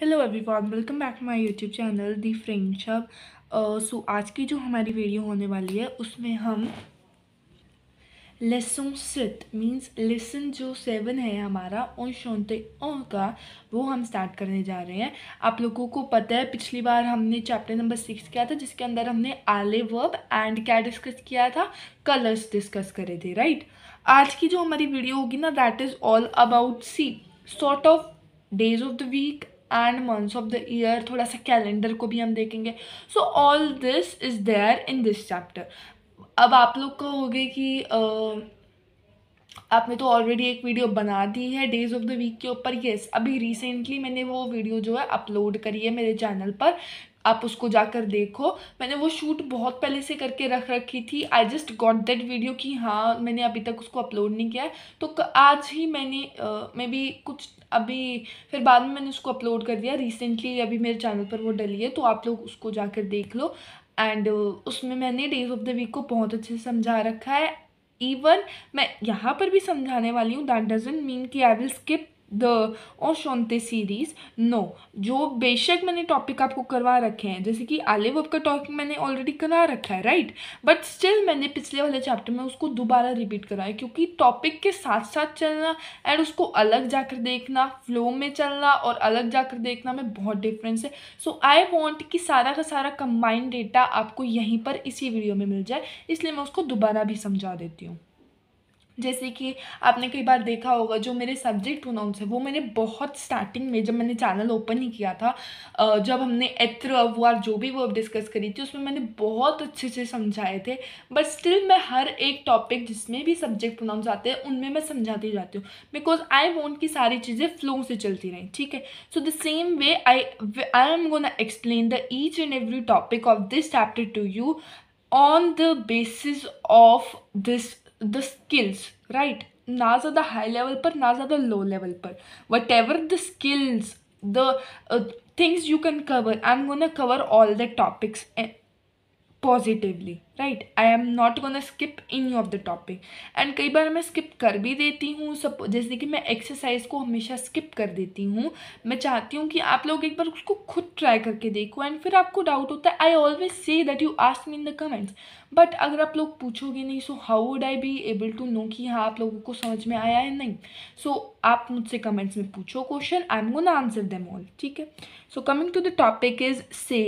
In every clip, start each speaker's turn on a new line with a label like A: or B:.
A: Hello everyone welcome back to my YouTube channel the friendship so आज की जो हमारी वीडियो होने वाली है उसमें हम लेसन सित मीन्स लेसन जो सेवन है हमारा ओन शोनते ओन का वो हम स्टार्ट करने जा रहे हैं आप लोगों को पता है पिछली बार हमने चैप्टर नंबर सिक्स किया था जिसके अंदर हमने आले वर्ब एंड क्या डिस्कस किया था कलर्स डिस्कस करे थे राइट आज की जो हमारी वीडियो होगी ना that is all about see sort of days of the week and months of the year थोड़ा सा कैलेंडर को भी हम देखेंगे so all this is there in this chapter अब आप लोग का हो गए कि uh, आपने तो ऑलरेडी एक वीडियो बना दी है डेज ऑफ द वीक के ऊपर येस अभी रिसेंटली मैंने वो वीडियो जो है अपलोड करी है मेरे चैनल पर आप उसको जाकर देखो मैंने वो शूट बहुत पहले से करके रख रखी थी I just got that video कि हाँ मैंने अभी तक उसको अपलोड नहीं किया है तो आज ही मैंने मे uh, बी कुछ अभी फिर बाद में मैंने उसको अपलोड कर दिया रिसेंटली अभी मेरे चैनल पर वो डली है तो आप लोग उसको जाकर देख लो एंड uh, उसमें मैंने डेज ऑफ द वीक को बहुत अच्छे से समझा रखा है इवन मैं यहाँ पर भी समझाने वाली हूँ दैट डजेंट मीन कि आई विल स्किप द ओ शोनते सीरीज़ नो जो बेशक मैंने टॉपिक आपको करवा रखे हैं जैसे कि आले वब का टॉपिक मैंने ऑलरेडी करा रखा है राइट बट स्टिल मैंने पिछले वाले चैप्टर में उसको दोबारा रिपीट है क्योंकि टॉपिक के साथ साथ चलना एंड उसको अलग जाकर देखना फ्लो में चलना और अलग जाकर देखना में बहुत डिफरेंस है सो आई वॉन्ट कि सारा का सारा कंबाइंड डेटा आपको यहीं पर इसी वीडियो में मिल जाए इसलिए मैं उसको दोबारा भी समझा देती हूँ जैसे कि आपने कई बार देखा होगा जो मेरे सब्जेक्ट प्रोनाउंस है वो मैंने बहुत स्टार्टिंग में जब मैंने चैनल ओपन ही किया था जब हमने एत्र अववार जो भी वर्ब डिस्कस करी थी उसमें मैंने बहुत अच्छे से समझाए थे बट स्टिल मैं हर एक टॉपिक जिसमें भी सब्जेक्ट प्रोनाउंस आते हैं उनमें मैं समझाती जाती हूँ बिकॉज आई वॉन्ट की सारी चीज़ें फ्लो से चलती रहें ठीक है so the same way I I am gonna explain the each and every topic of this chapter to you on the basis of this the skills, right? ना ज़्यादा हाई लेवल पर ना ज़्यादा लो लेवल पर whatever the skills the uh, things you can cover i'm going to cover all the topics eh, positively right I am not gonna skip any of the topic and कई बार मैं skip कर भी देती हूँ सब जैसे कि मैं एक्सरसाइज को हमेशा स्किप कर देती हूँ मैं चाहती हूँ कि आप लोग एक बार उसको खुद ट्राई करके देखो एंड फिर आपको डाउट होता है I always say that you ask me in the comments but अगर आप लोग पूछोगे नहीं so how would I be able to know कि हाँ आप लोगों को समझ में आया है नहीं सो so, आप मुझसे कमेंट्स में पूछो question I am gonna answer them all ठीक है so coming to the topic is say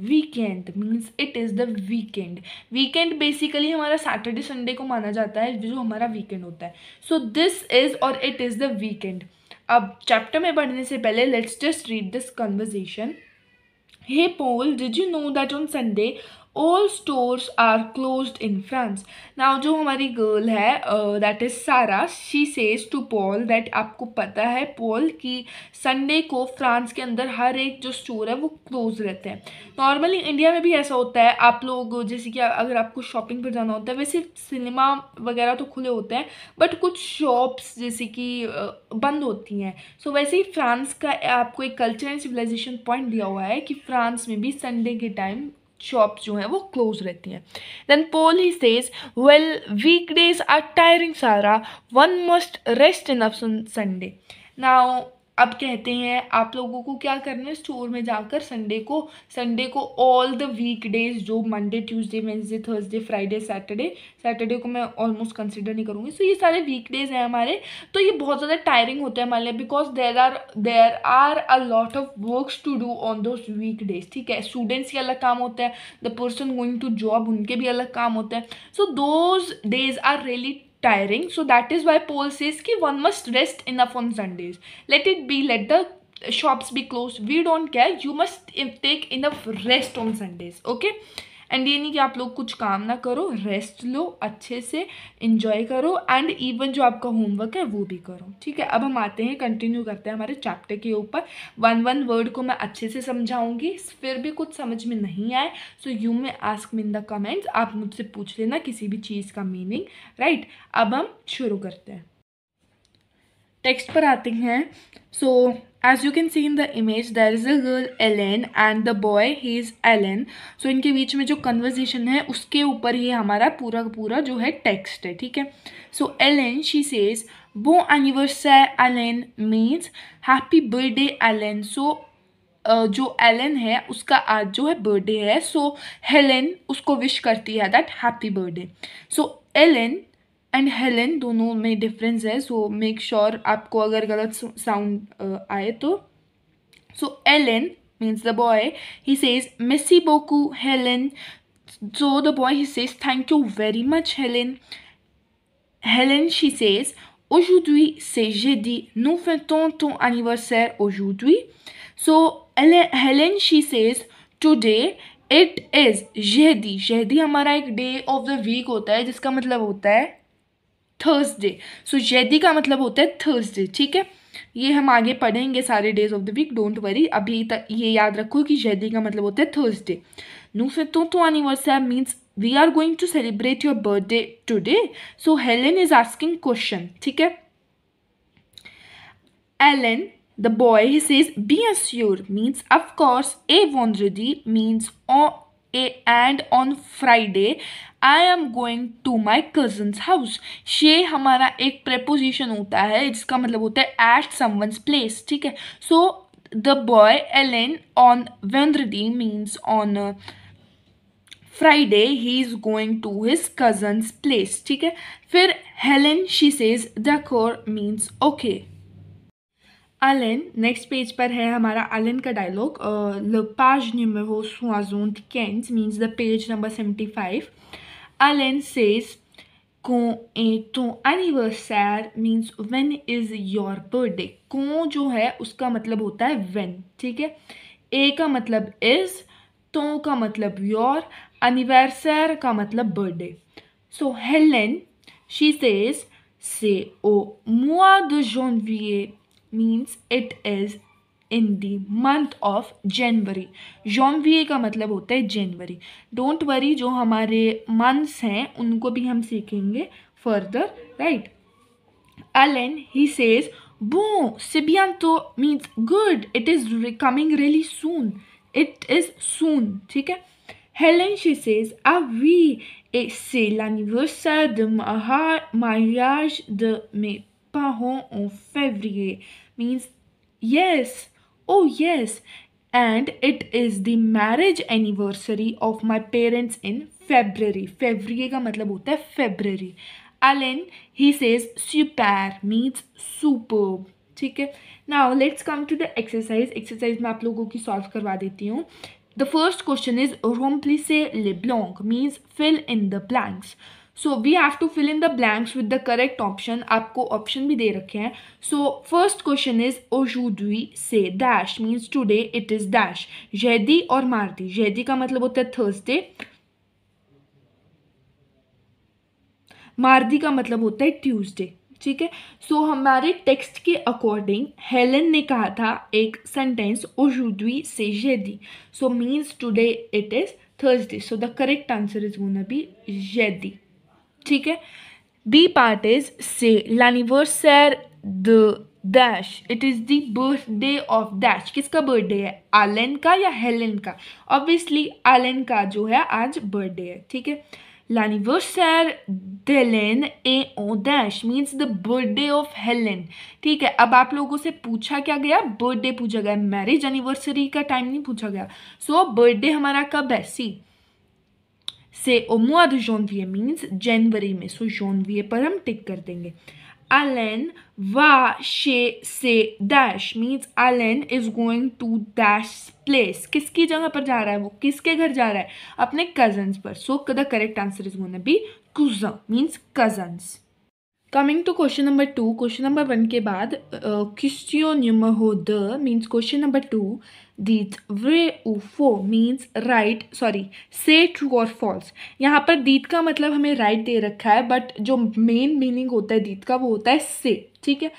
A: weekend means it is the weekend weekend basically हमारा सैटरडे संडे को माना जाता है जो हमारा वीकेंड होता है सो दिस इज़ और इट इज़ द वीकेंड अब चैप्टर में बढ़ने से पहले let's just read this conversation hey Paul did you know that on Sunday all stores are close in France now जो हमारी गर्ल है that is Sarah she says to Paul that आपको पता है पॉल कि संडे को France के अंदर हर एक जो स्टोर है वो क्लोज रहते हैं नॉर्मली इंडिया में भी ऐसा होता है आप लोग जैसे कि अगर आपको शॉपिंग पर जाना होता है वैसे सिनेमा वगैरह तो खुले होते हैं बट कुछ शॉप्स जैसे कि uh, बंद होती हैं सो so, वैसे ही फ्रांस का आपको एक कल्चर एंड सिविलाइजेशन पॉइंट दिया हुआ है कि फ्रांस में भी संडे के टाइम शॉप्स जो हैं वो क्लोज रहती हैं then Paul he says well weekdays are tiring Sarah one must rest in of Sunday now अब कहते हैं आप लोगों को क्या करना है स्टोर में जाकर संडे को संडे को ऑल द वीक डेज जो Monday Tuesday Wednesday Thursday Friday Saturday Saturday को मैं ऑलमोस्ट कंसिडर नहीं करूँगी सो so, ये सारे वीक डेज हैं हमारे तो ये बहुत ज़्यादा टायरिंग होते हैं हमारे लिए because there are there are a lot of work to do on those week days ठीक है स्टूडेंट्स के अलग काम होता है the person going to job उनके भी अलग काम होते हैं so those days are really tiring. So that is why Paul says ki one must rest enough on Sundays. Let it be, let the shops be closed. We don't care. You must take enough rest on Sundays. Okay. And ये नहीं कि आप लोग कुछ काम ना करो rest लो अच्छे से इंजॉय करो एंड इवन जो आपका होमवर्क है वो भी करो ठीक है अब हम आते हैं कंटिन्यू करते हैं हमारे चैप्टर के ऊपर वन वन वर्ड को मैं अच्छे से समझाऊंगी फिर भी कुछ समझ में नहीं आए so you may ask in the comments आप मुझसे पूछ लेना किसी भी चीज़ का मीनिंग राइट right? अब हम शुरू करते हैं टेक्स्ट पर आते हैं सो so, as you can see in the image there is a girl Ellen and the boy he is Ellen so इनके बीच में जो conversation है उसके ऊपर ये हमारा पूरा पूरा जो है text है ठीक है so Ellen she says bon anniversaire Ellen means happy birthday Ellen so Uh, जो एलन है उसका आज जो है बर्थडे है सो so, हेलेन उसको विश करती है that happy birthday so Alain and Helen दोनों में डिफरेंस है सो मेक श्योर आपको अगर गलत साउंड आए तो so Alain means the boy he says merci beaucoup helen so the boy he says thank you very much helen helen she says aujourd'hui c'est jeudi nous fêtons ton anniversaire aujourd'hui so helen she says today it is जेदी जेदी हमारा एक day of the week होता है जिसका मतलब होता है थर्सडे सो जैदी का मतलब होता है थर्सडे ठीक है ये हम आगे पढ़ेंगे सारे days of the week don't worry अभी तक ये याद रखो कि जैदी का मतलब होता है थर्सडे नूसे तो तो है means we are going to celebrate your birthday today so Helen is asking question ठीक है Alain the boy he says be assured means of course a vendredi means on, and on Friday I am going to my cousins house शे हमारा एक preposition होता है जिसका मतलब होता है एट समवंस प्लेस ठीक है so the boy Alain on वेंद्रडी means on Friday he is going to his cousins place ठीक है फिर हेलन शी सेज द कोर means okay Alain, next page per hai hamara Alain ka dialogue. Uh, le page numéro 75 means the page number 75. Alain says, Quand est ton anniversaire means when is your birthday. Quand jo hai, uska matlab hota hai when, ठीक hai? A ka matlab is, ton ka matlab your, anniversaire ka matlab birthday. So Helen, she says, c'est au mois de janvier means it is in the month of January ए का मतलब होता है जनवरी don't worry जो हमारे months हैं उनको भी हम सीखेंगे further right Alain he says बो तो means good it is coming really soon it is soon ठीक है हेलन शी सेज अ वी ए c'est l'anniversaire de ma mariage de Pahon en février means yes, oh yes, and it is the marriage anniversary of my parents in February. February ka matlab hota hai February. Alan, he says super means superb. ठीक है now let's come to the exercise exercise मैं आप लोगों की solve करवा देती हूँ the first question is रोम्पली से लेब्लॉन्ग means fill in the blanks so we have to fill in the blanks with the correct option आपको ऑप्शन भी दे रखे हैं सो फर्स्ट क्वेश्चन इज ओजुदुई से dash means today it is dash जैदी और मारती जैदी का मतलब होता है थर्सडे मारदी का मतलब होता है ट्यूसडे ठीक है सो so, हमारे टेक्स्ट के अकॉर्डिंग हेलन ने कहा था एक सेंटेंस ओजुद्वी से जेदी so means today it is Thursday so the correct answer is वो बी जैदी ठीक है दी पार्ट इज से लानिवर्सर द dash it is the birthday of dash किसका बर्थडे है आलन का या हेलन का ऑब्वियसली आलन का जो है आज बर्थडे है ठीक है लानिवर्सर डेलेन ए ओ डैश means the birthday of Helen ठीक है अब आप लोगों से पूछा क्या गया बर्थडे पूछा गया मैरिज एनिवर्सरी का टाइम नहीं पूछा गया सो so, बर्थडे हमारा कब है सी से ओमुआ जोनवीए मीन्स जनवरी में सो जोनवीए पर हम टिक कर देंगे अलेन वा शे से dash means Alain is going to dash place किसकी जगह पर जा रहा है वो किसके घर जा रहा है अपने कजन्स पर so the correct answer is gonna be कुज means cousins coming to question number two question number one के बाद क्रिस्टियो न्यूमहो मीन्स क्वेश्चन नंबर टू दीज वे उफो मीन्स राइट सॉरी से ट्रू और फॉल्स यहाँ पर दीत का मतलब हमें राइट right दे रखा है बट जो मेन मीनिंग होता है दीत का वो होता है से ठीक है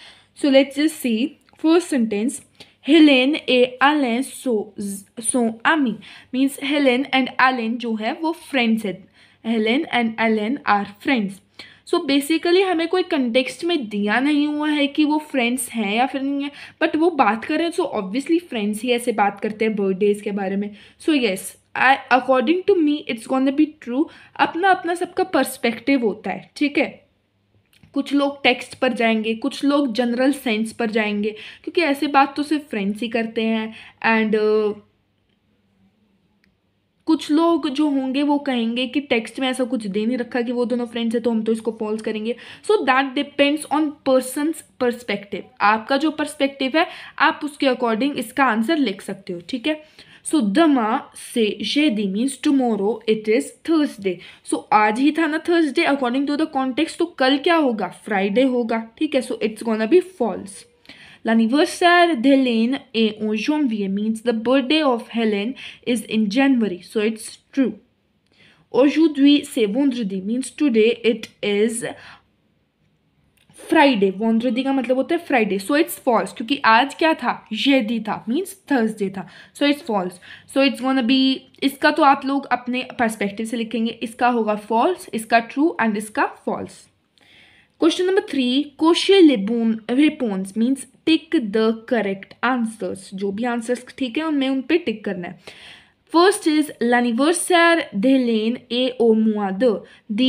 A: so let's just see first sentence Helen ए आलेन सो सो आमी मीन्स हेलेन एंड आलेन जो है वो फ्रेंड्स है Helen and Alain are friends so so basically हमें कोई कंटेक्स्ट में दिया नहीं हुआ है कि वो फ्रेंड्स हैं या फिर नहीं है बट वो बात कर रहे हैं सो ऑब्वियसली फ्रेंड्स ही ऐसे बात करते हैं बर्थडेज़ के बारे में so yes I according to me it's gonna be true अपना अपना सबका पर्सपेक्टिव होता है ठीक है कुछ लोग टेक्स्ट पर जाएंगे कुछ लोग जनरल सेंस पर जाएंगे क्योंकि ऐसे बात तो सिर्फ फ्रेंड्स ही करते हैं एंड uh, कुछ लोग जो होंगे वो कहेंगे कि टेक्स्ट में ऐसा कुछ दे नहीं रखा कि वो दोनों फ्रेंड्स हैं तो हम तो इसको फॉल्स करेंगे so that depends on person perspective आपका जो परस्पेक्टिव है आप उसके अकॉर्डिंग इसका आंसर लिख सकते हो ठीक है सो मा से दी means tomorrow it is Thursday so आज ही था ना Thursday according to the context तो कल क्या होगा फ्राइडे होगा ठीक है so it's gonna be false L'anniversaire d'Hélène est en janvier means the birthday of Hélène is in January. So it's true. Aujourd'hui, c'est vendredi means today it is Friday. Vendredi ka matlab hota hai Friday. So it's false. Kyunki aaj kya tha? Jeudi tha means Thursday tha. So it's false. So it's gonna be इसका तो आप लोग अपने perspective से लिखेंगे इसका होगा false, इसका true and इसका false. नंबर थ्री कोशे लेबून रिपोन्स means tick the correct answers जो भी आंसर्स ठीक है उनमें उन पर टिक करना है फर्स्ट इज लनिवर्सर देन ए ओ मुआद the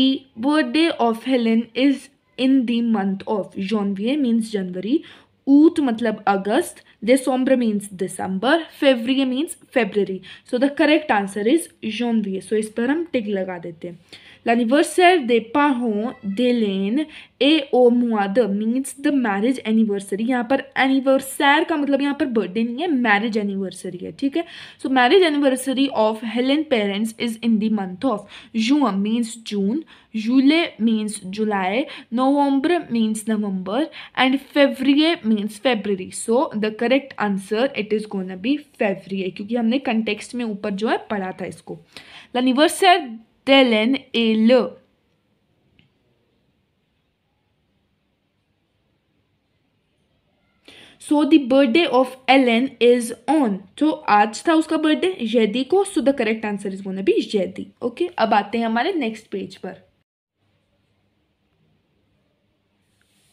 A: birthday of Helen is in the month of जॉनवियर मीन्स जनवरी ऊट मतलब अगस्त दिसम्बर मीन्स दिसंबर फेवरी means February so the correct answer is जॉनवियर सो इस पर हम टिक लगा देते हैं L'anniversaire des parents d'Hélène ए ओ मुआद मीन्स द मैरिज एनिवर्सरी यहाँ पर एनिवर्सर का मतलब यहाँ पर बर्थडे नहीं है मैरिज एनिवर्सरी है ठीक है so marriage anniversary of Helen parents is in the month of जुआ मीन्स जून जूले मीन्स जुलाई नवंबर मीन्स नवंबर एंड फेवरिए means February so the correct answer it is gonna be फेवरिए क्योंकि हमने कंटेक्स्ट में ऊपर जो है पढ़ा था इसको लनिवर्सर Dylan et le. So the birthday of Ellen is on तो आज था उसका बर्थडे जैदी को so the correct answer is gonna be जैदी ओके अब आते हैं हमारे नेक्स्ट पेज पर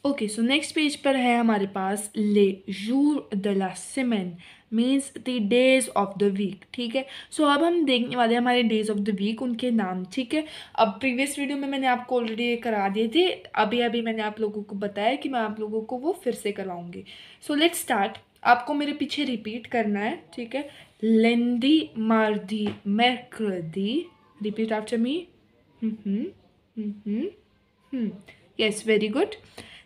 A: ओके सो नेक्स्ट पेज पर है हमारे पास ले जूर द लास्ट सिमेन means the days of the week ठीक है सो so, अब हम देखने वाले हैं हमारे डेज ऑफ द वीक उनके नाम ठीक है अब प्रीवियस वीडियो में मैंने आपको ऑलरेडी करा दिए थे अभी अभी मैंने आप लोगों को बताया कि मैं आप लोगों को वो फिर से करवाऊँगी सो लेट स्टार्ट आपको मेरे पीछे रिपीट करना है ठीक है लेंदी मारदी मैक्रदी repeat after me yes very good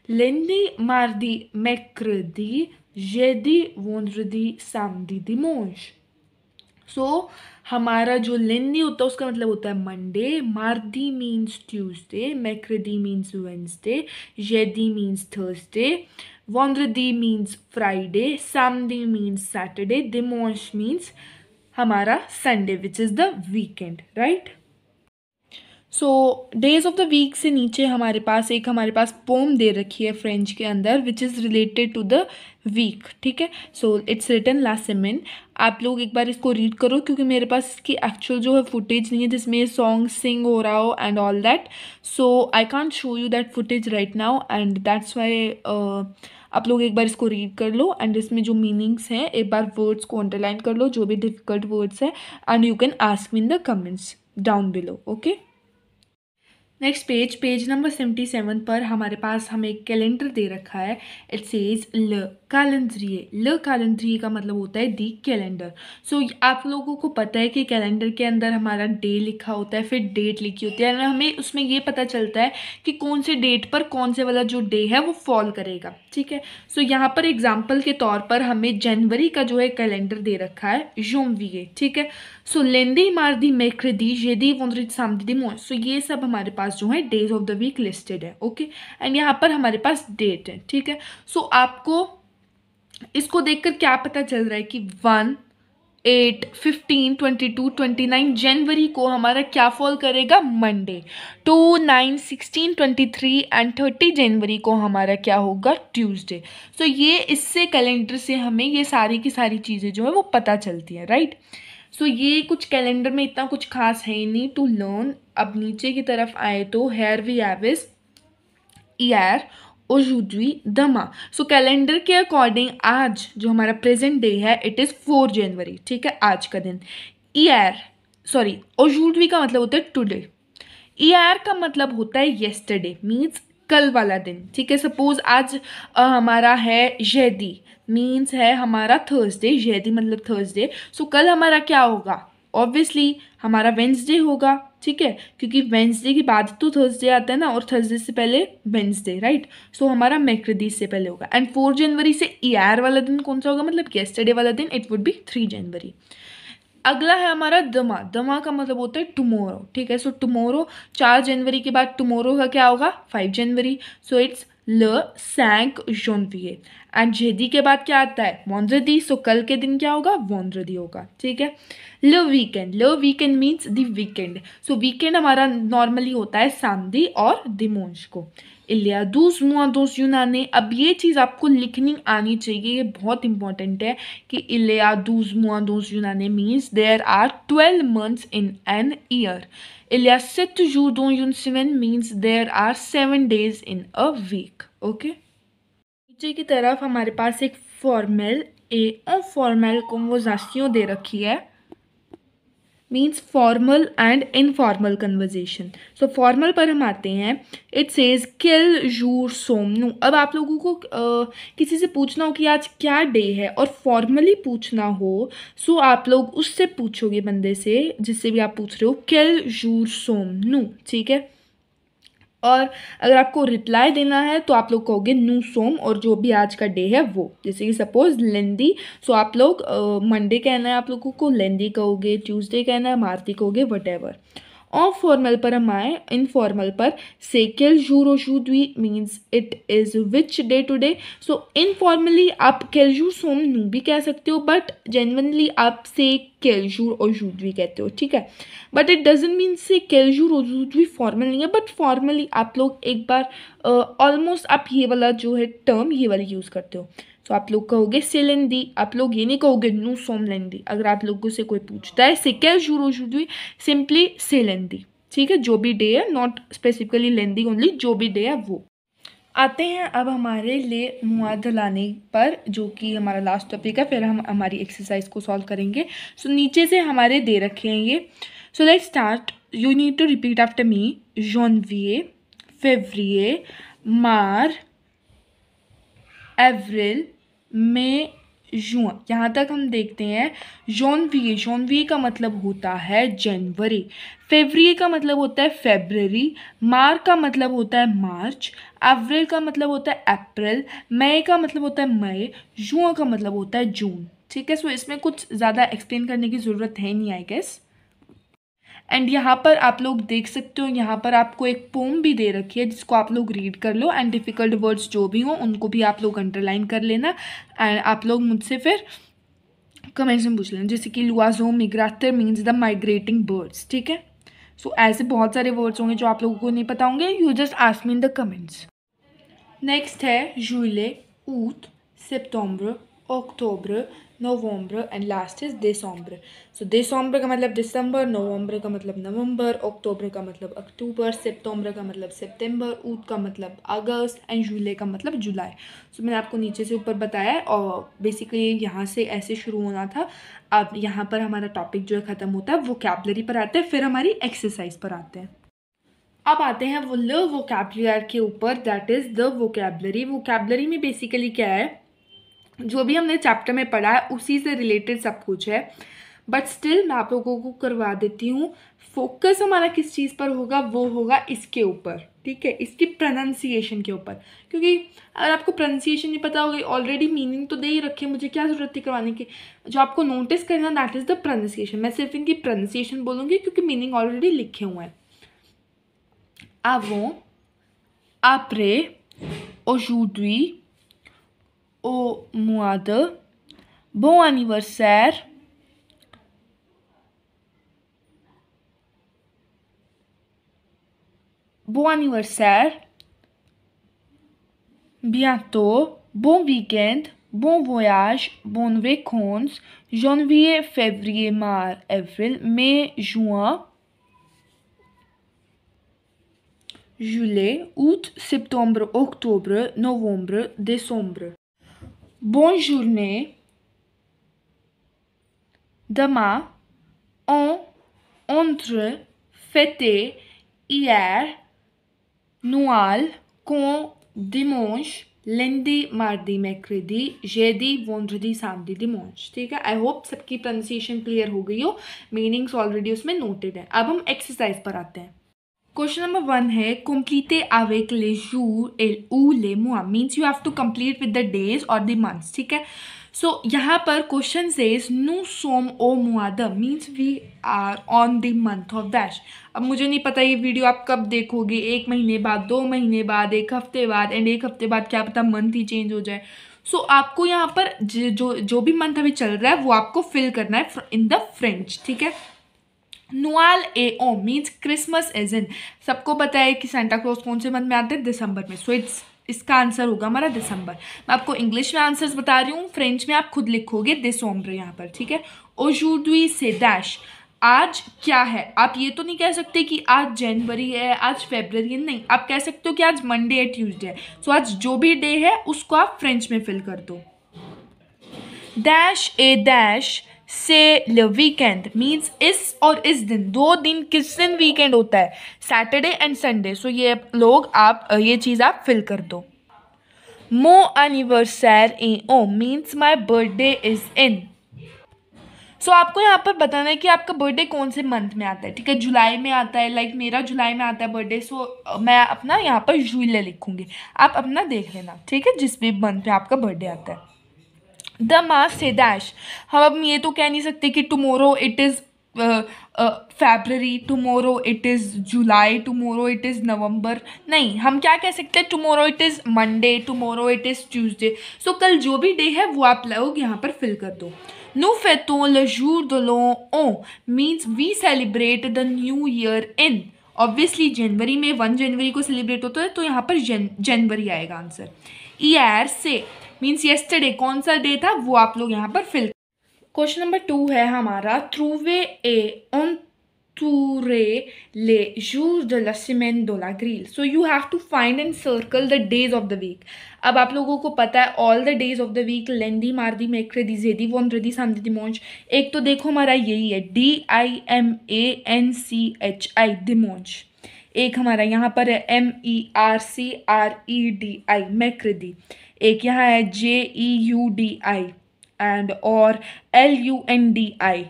A: लेंदी मारदी मैक्रदी यदि वोंद्रदी सामदी दिमोश सो हमारा जो लेनी होता है उसका मतलब होता है मंडे मार्दी मीन्स ट्यूसडे मैक्रदी मीन्स वेंसडे यदि मीन्स थर्सडे वोंद्रदी मीन्स फ्राइडे सामदी मीन्स सैटरडे दिमोश मीन्स हमारा Sunday which is the weekend right so days of the week से नीचे हमारे पास एक हमारे पास पोम दे रखी है फ्रेंच के अंदर which is related to the week ठीक है सो इट्स रिटन लास्ट सेमेन आप लोग एक बार इसको रीड करो क्योंकि मेरे पास इसकी एक्चुअल जो है फुटेज नहीं है जिसमें सॉन्ग सिंग हो रहा हो and all that so I can't show you that footage right now and that's why आप लोग एक बार इसको रीड कर लो एंड इसमें जो मीनिंग्स हैं एक बार वर्ड्स को अंडरलाइन कर लो जो भी डिफिकल्ट वर्ड्स हैं and you can ask me the comments down below okay next page page number seventy seven पर हमारे पास हमें कैलेंडर दे रखा है इट्स इज ल कालंद्रिय ल कालंद्रिय का मतलब होता है दी कैलेंडर सो so, आप लोगों को पता है कि कैलेंडर के अंदर हमारा डे लिखा होता है फिर डेट लिखी होती है हमें उसमें ये पता चलता है कि कौन से डेट पर कौन से वाला जो डे है वो फॉल करेगा ठीक है सो so, यहाँ पर एग्जाम्पल के तौर पर हमें जनवरी का जो है कैलेंडर दे रखा है जोमवीए ठीक है सो लेंदे मार दी मेखदी ये दी सामदी दी मोह सो ये सब हमारे पास जो है days of the week listed है ओके एंड यहाँ पर हमारे पास डेट है ठीक है सो so, आपको इसको देखकर क्या पता चल रहा है कि one eight fifteen twenty two twenty nine जनवरी को हमारा क्या फॉल करेगा Monday two nine sixteen twenty three and thirty जनवरी को हमारा क्या होगा ट्यूसडे सो so ये इससे कैलेंडर से हमें ये सारी की सारी चीज़ें जो है वो पता चलती हैं राइट सो ये कुछ कैलेंडर में इतना कुछ खास है ही नहीं टू लर्न अब नीचे की तरफ आए तो here we have year aujourd'hui, demain. So so, calendar के अकॉर्डिंग आज जो हमारा प्रेजेंट डे है इट इज़ फोर जनवरी ठीक है आज का दिन ईयर सॉरी ओजूडवी का मतलब होता है टुडे ईयर e का मतलब होता है येस्टरडे मीन्स कल वाला दिन ठीक है सपोज आज आ, हमारा है जैदी मीन्स है हमारा थर्सडे जैदी मतलब थर्सडे सो so, कल हमारा क्या होगा ऑब्वियसली हमारा वेंसडे होगा ठीक है क्योंकि वेंसडे के बाद तो थर्सडे आता है ना और थर्सडे से पहले वेंसडे राइट सो हमारा मैक्रदीज से पहले होगा एंड फोर जनवरी से आर e वाला दिन कौन सा होगा मतलब येस्टरडे वाला दिन it would be three January अगला है हमारा दमा दमा का मतलब होता है टुमोरो ठीक है सो टुमोरो चार जनवरी के बाद टुमोरो का क्या होगा फाइव जनवरी सो इट्स ल सैंक जोनविए एंड जेदी के बाद क्या आता है वॉन्द्रदी सो कल के दिन क्या होगा वॉन्द्रदी होगा ठीक है ल वीकेंड ल weekend means the weekend so weekend हमारा नॉर्मली होता है सामदी और दिमोंश को इलिया दूस मुआ दोस यूनाने अब ये चीज़ आपको लिखनी आनी चाहिए ये बहुत इंपॉर्टेंट है कि इलिया दूस मुआ दोस यूनाने means there are twelve months in an year इलिया सिट यू दो यून सेवन means there are seven days in a week okay नीचे की तरफ हमारे पास एक फॉर्मेल ए फॉर्मेल को वो कॉन्वर्जासियों दे रखी है means formal and informal conversation so formal पर हम आते हैं इट सेज किल यूर सोमनू अब आप लोगों को uh, किसी से पूछना हो कि आज क्या डे है और फॉर्मली पूछना हो सो so आप लोग उससे पूछोगे बंदे से जिससे भी आप पूछ रहे हो किल यूर सोमनू ठीक है और अगर आपको रिप्लाई देना है तो आप लोग कहोगे न्यू सोम और जो भी आज का डे है वो जैसे कि सपोज लेंदी सो आप लोग मंडे कहना है आप लोगों को लेंदी कहोगे ट्यूसडे कहना है मारती कहोगे वट फॉर्मल पर हम आए फॉर्मल पर से किल जूरो जूदवी means it is which day today so informally आप किल जू सोम नू भी कह सकते हो बट जेनवनली आप से किल जूर और कहते हो ठीक है बट इट डजेंट मीन से किल जूर और फॉर्मल नहीं है बट फॉर्मली आप लोग एक बार ऑलमोस्ट uh, आप ये वाला जो है टर्म ये वाला यूज़ करते हो तो आप लोग कहोगे सेलेंदी आप लोग ये नहीं कहोगे नू सोमलेंदी अगर आप लोगों से कोई पूछता है से क्या शुरू शुरू सिंपली सेलेंदी ठीक है जो भी डे है नॉट स्पेसिफिकली लेंदी ओनली जो भी डे है वो आते हैं अब हमारे लिए मुआद लाने पर जो कि हमारा लास्ट टॉपिक है फिर हम हमारी एक्सरसाइज को सॉल्व करेंगे सो so, नीचे से हमारे दे रखे हैं ये so let start you need to repeat after me जॉनविए फेवरिए मार अप्रैल मई जुआ यहाँ तक हम देखते हैं जोनवी जॉनविए का मतलब होता है जनवरी फेबरी का मतलब होता है फेबररी मार का मतलब होता है मार्च अप्रैल का मतलब होता है अप्रैल मई का मतलब होता है मई जुआ का मतलब होता है जून ठीक है सो इसमें कुछ ज़्यादा एक्सप्लेन करने की ज़रूरत है नहीं आई गेस एंड यहाँ पर आप लोग देख सकते हो यहाँ पर आपको एक पोम भी दे रखी है जिसको आप लोग रीड कर लो एंड डिफ़िकल्ट वर्ड्स जो भी हों उनको भी आप लोग अंडरलाइन कर लेना एंड आप लोग मुझसे फिर कमेंट्स में पूछ लेना जैसे कि लुआजो मिग्रातर मीन्स द माइग्रेटिंग बर्ड्स ठीक है सो so, ऐसे बहुत सारे वर्ड्स होंगे जो आप लोगों को नहीं पता होंगे you just ask me in the comments next है जूले ऊत सितंबर अक्टूबर नवंबर एंड लास्ट इज दिसंबर सो दिसंबर का मतलब दिसंबर नवंबर का मतलब नवंबर अक्टूबर का मतलब अक्टूबर सितंबर का मतलब सितंबर ऊद का मतलब अगस्त एंड जुलाई का मतलब जुलाई सो so, मैंने आपको नीचे से ऊपर बताया और बेसिकली यहाँ से ऐसे शुरू होना था अब यहाँ पर हमारा टॉपिक जो है ख़त्म होता है वो कैबलरी पर आते हैं फिर हमारी एक्सरसाइज पर आते हैं अब आते हैं वो ल वो के ऊपर दैट इज़ द वो कैबलरी में बेसिकली क्या है जो भी हमने चैप्टर में पढ़ा है उसी से रिलेटेड सब कुछ है बट स्टिल मैं आप लोगों को करवा देती हूँ फोकस हमारा किस चीज़ पर होगा वो होगा इसके ऊपर ठीक है इसकी प्रोनाउंसिएशन के ऊपर क्योंकि अगर आपको प्रोनाउंसिएशन नहीं पता होगी ऑलरेडी मीनिंग तो दे ही रखे मुझे क्या ज़रूरत थी करवाने की जो आपको नोटिस करना दैट इज़ द प्रोनाउंसिएशन मैं सिर्फ इनकी प्रोनाउंसिएशन बोलूँगी क्योंकि मीनिंग ऑलरेडी लिखे हुए हैं avons, après, ओजूडी au mois de. Bon anniversaire. Bon anniversaire. Bientôt. Bon week-end. Bon voyage. Bonnes vacances. Janvier, février, mars, avril, mai, juin. juillet, août, septembre, octobre, novembre, décembre. Bonjourne, demain, on, entre, fêter, hier, Noël, quand, dimanche लेंदी मार्दी मैक्रेदी जेदी वोंड्रदी सामदी दिमोंच ठीक है I hope सबकी pronunciation clear हो गई हो meanings already उसमें noted है अब हम एक्सरसाइज पर आते हैं क्वेश्चन नंबर वन है complete avec ले जू ए ऊ ले मुआ means you have to complete with the days और द मंथ्स ठीक है सो so, यहाँ पर क्वेश्चन इज नू सोम ओ द means we are on the month of dash अब मुझे नहीं पता ये वीडियो आप कब देखोगे एक महीने बाद दो महीने बाद एक हफ्ते बाद एंड एक हफ्ते बाद क्या पता मंथ ही चेंज हो जाए सो so, आपको यहाँ पर जो जो भी मंथ अभी चल रहा है वो आपको फिल करना है इन द फ्रेंच ठीक है नुआल ए ओ मीन्स क्रिसमस एज इन सबको पता है कि सेंटा क्लॉज कौन से मंथ में आते हैं दिसंबर में सो इट्स इसका आंसर होगा हमारा दिसंबर मैं आपको इंग्लिश में आंसर्स बता रही हूँ फ्रेंच में आप खुद लिखोगे ओम्र यहाँ पर ठीक है ओजूडुई से डैश आज क्या है आप ये तो नहीं कह सकते कि आज जनवरी है आज फेबररी है नहीं आप कह सकते हो कि आज मंडे है ट्यूजडे है सो आज जो भी डे है उसको आप फ्रेंच में फिल कर दो डैश ए डैश से वीकेंड मीन्स इस और इस दिन दो दिन किस दिन वीकेंड होता है सैटरडे एंड संडे सो ये लोग आप ये चीज़ आप फिल कर दो मो अनिवर्सर ए ओ means my birthday is in so आपको यहाँ पर बताना है कि आपका बर्थडे कौन से मंथ में आता है ठीक है जुलाई में आता है लाइक मेरा जुलाई में आता है बर्थडे सो मैं अपना यहाँ पर जूल लिखूंगी आप अपना देख लेना ठीक है जिस भी मंथ में आपका बर्थडे आता है द मास से डैश हम अब ये तो कह नहीं सकते कि tomorrow it is February tomorrow it is July tomorrow it is November नहीं हम क्या कह सकते हैं tomorrow it is Monday tomorrow it is Tuesday so कल जो भी डे है वो आप लोग यहाँ पर फिल कर दो नो फेतों लजूर दलों ओ means we celebrate the new year in obviously January में वन जनवरी को सेलिब्रेट होता है तो यहाँ पर जन जनवरी आएगा आंसर ईयर से मीन्स येस्टरडे कौन सा डे था वो आप लोग यहाँ पर फिल क्वेश्चन नंबर टू है हमारा वे ए ऑन टू रे ले de द लसीमेन de ग्रील so you have to find and circle the days of the week अब आप लोगों को पता है all the days of the week लेंदी मारदी मैक्रेदी जेदी वोमद्रदी सामदी दिमोज एक तो देखो हमारा यही है D I M A N C H I दिमोंज एक हमारा यहाँ पर है M E R C R E D I मैक्रेदी एक यहाँ है J E U D I and और L U N D I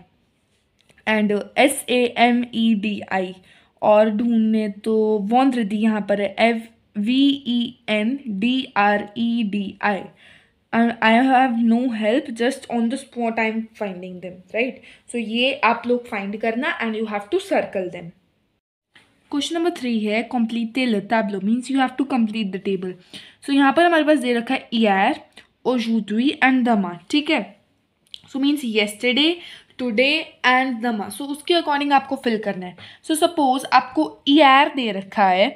A: and S A M E D I और ढूंढने तो वॉन्द्र दी यहाँ पर है एव V E N D R E D I and I have no help just on the spot I am finding them right so ये आप लोग फाइंड करना and you have to circle them question number three है complete the table means you have to complete the table so यहाँ पर हमारे पास दे रखा है ईयर जूदुई एंड दमा ठीक है so means yesterday today and दमा सो उसके अकॉर्डिंग आपको फिल करना है सो so, सपोज आपको ईयर दे रखा है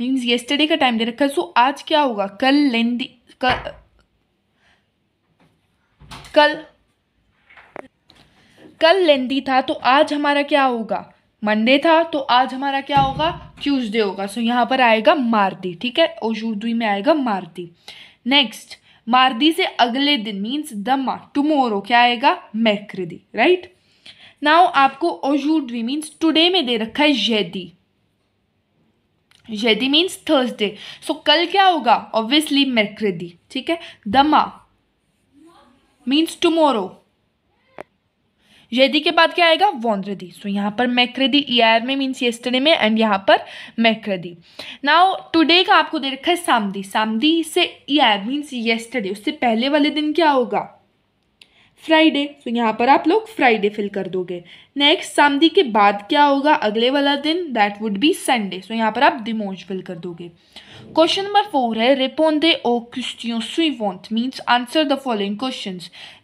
A: मीन्स येस्टरडे का टाइम दे रखा है सो so, आज क्या होगा कल लेंदी कल कल कल लेंदी था तो आज हमारा क्या होगा मंडे था तो आज हमारा क्या होगा ट्यूसडे होगा सो so, यहाँ पर आएगा मारदी ठीक है ओशुदुई में आएगा मार्दी नेक्स्ट मारदी से अगले दिन मीन्स दमा टुमोरो क्या आएगा मैक्रदी राइट नाउ आपको ओजूडवी मीन्स टुडे में दे रखा है जैदी जैदी मीन्स थर्सडे सो कल क्या होगा ऑब्वियसली मैक्रदी ठीक है दमा मीन्स टुमोरो यदि के बाद क्या आएगा वॉन्ड्रेदी सो so, यहाँ पर मैक्रदी ई e आर में मीन्स येस्टरडे में एंड यहाँ पर मैक्रदी नाउ टुडे का आपको दे रखा है सामदी सामदी से ई आर मीन्स येस्टरडे उससे पहले वाले दिन क्या होगा फ्राइडे तो यहाँ पर आप लोग फ्राइडे फिल कर दोगे नेक्स्ट सामदी के बाद क्या होगा अगले वाला दिन that would be Sunday so यहाँ पर आप दिमोज फिल कर दोगे क्वेश्चन नंबर फोर है रेपोंदे ओ क्रिस्टियो सुइवोंट means answer the following question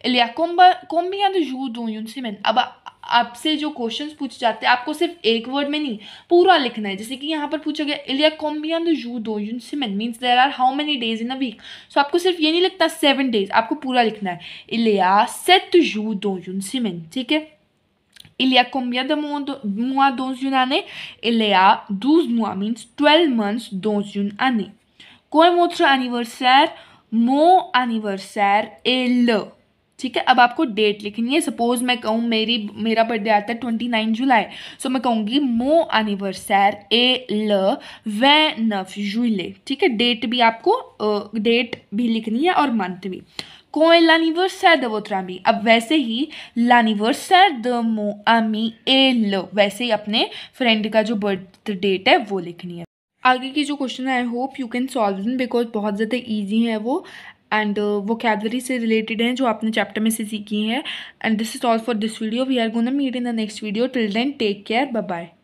A: इलिया कोम्बा कोम्बिया जू दो अब आपसे जो क्वेश्चंस पूछे जाते हैं आपको सिर्फ एक वर्ड में नहीं पूरा लिखना है जैसे कि यहाँ पर पूछा गया इलिया कॉम्बियन यू दो यून सिमन means there are how many days in a week so आपको सिर्फ ये नहीं लिखना सेवन डेज आपको पूरा लिखना है इलिया सेट यू दो यून सिमन ठीक है इलिया कॉम्बिया a combien de mois, de, mois dans une année Il y a 12 mois, means 12 months dans une année. ठीक है अब आपको डेट लिखनी है सपोज मैं कहूँ मेरी मेरा बर्थडे आता है ट्वेंटी नाइन जुलाई सो मैं कहूँगी मो एनिवर्सैर ए ल नफ जुले ठीक है डेट भी आपको डेट भी लिखनी है और मंथ भी com é l'anniversaire de votre ami. अब वैसे ही l'anniversaire द मो अमी ए ल वैसे ही अपने फ्रेंड का जो बर्थ डेट है वो लिखनी है आगे की जो question I hope you can solve in because बहुत ज़्यादा ईजी है वो एंड वो कैबलरी से रिलेटेड हैं जो आपने चैप्टर में से सीखी हैं and this is all for this video we are gonna meet in the next video till then take care bye bye